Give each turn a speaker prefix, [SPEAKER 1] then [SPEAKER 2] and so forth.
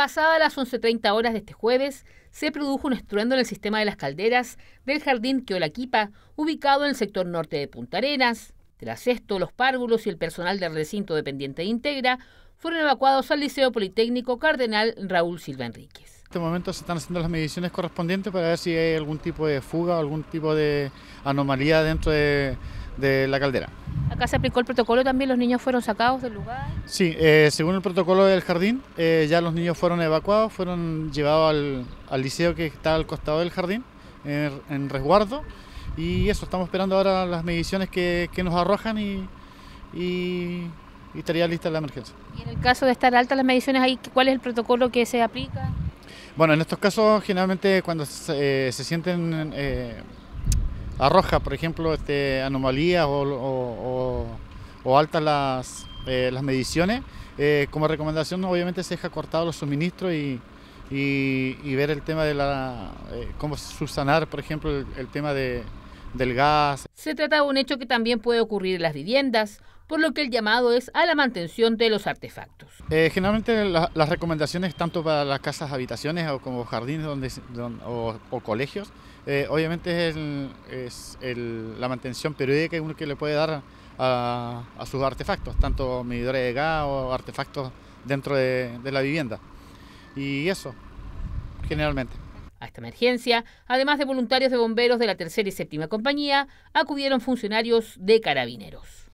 [SPEAKER 1] Pasada las 11.30 horas de este jueves, se produjo un estruendo en el sistema de las calderas del jardín Queolaquipa, ubicado en el sector norte de Punta Arenas. Tras esto, los párvulos y el personal del recinto dependiente de Integra fueron evacuados al Liceo Politécnico Cardenal Raúl Silva Enríquez.
[SPEAKER 2] En este momento se están haciendo las mediciones correspondientes para ver si hay algún tipo de fuga o algún tipo de anomalía dentro de la caldera.
[SPEAKER 3] Acá se aplicó el protocolo también, los niños fueron sacados del lugar.
[SPEAKER 2] Sí, eh, según el protocolo del jardín, eh, ya los niños fueron evacuados, fueron llevados al, liceo que está al costado del jardín, en, resguardo. Y eso, estamos esperando ahora las mediciones que, nos arrojan y, estaría lista la emergencia.
[SPEAKER 3] Y en el caso de estar altas las mediciones, ¿cuál es el protocolo que se aplica?
[SPEAKER 2] Bueno, en estos casos generalmente cuando se eh, sienten arroja, por ejemplo, este, anomalías o, altas las, eh, las mediciones. Eh, como recomendación, obviamente, se deja cortado los suministros y, ver el tema de la, eh, cómo subsanar, por ejemplo, el tema de, del gas.
[SPEAKER 1] Se trata de un hecho que también puede ocurrir en las viviendas, por lo que el llamado es a la mantención de los artefactos.
[SPEAKER 2] Eh, generalmente las recomendaciones tanto para las casas, habitaciones o como jardines donde, o, colegios, eh, obviamente es, la mantención periódica que uno que le puede dar a, sus artefactos, tanto medidores de gas o artefactos dentro de la vivienda. Y eso, generalmente esta emergencia,
[SPEAKER 1] además de voluntarios de bomberos de la tercera y séptima compañía, acudieron funcionarios de carabineros.